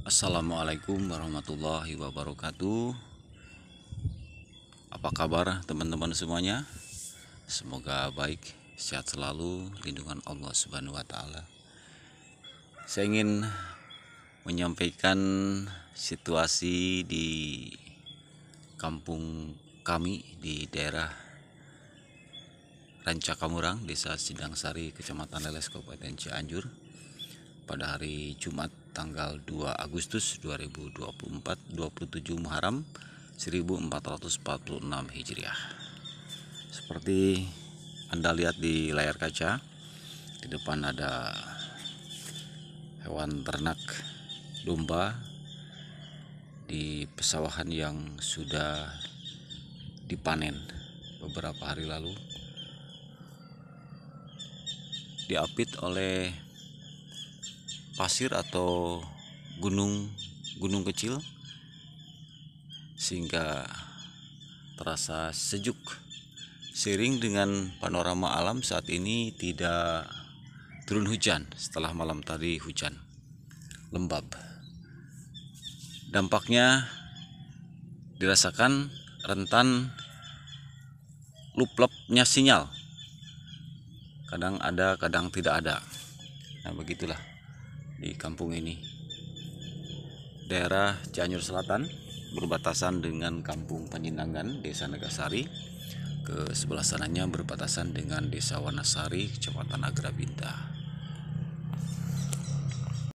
Assalamualaikum warahmatullahi wabarakatuh Apa kabar teman-teman semuanya Semoga baik sehat selalu lindungan Allah subhanahu wa ta'ala Saya ingin menyampaikan situasi di kampung kami di daerah Ranca Kamurang, Desa Sidangsari, Kecamatan Leles, Kabupaten Cianjur pada hari Jumat tanggal 2 Agustus 2024 27 Muharram 1446 Hijriah seperti anda lihat di layar kaca di depan ada hewan ternak domba di pesawahan yang sudah dipanen beberapa hari lalu diapit oleh pasir atau gunung gunung kecil sehingga terasa sejuk. sering dengan panorama alam saat ini tidak turun hujan setelah malam tadi hujan lembab. Dampaknya dirasakan rentan luplepnya sinyal. Kadang ada, kadang tidak ada. Nah, begitulah di kampung ini daerah Cianjur Selatan berbatasan dengan kampung Panjenengan Desa Negasari ke sebelah sananya berbatasan dengan Desa Wanasari Kecamatan Agrabinta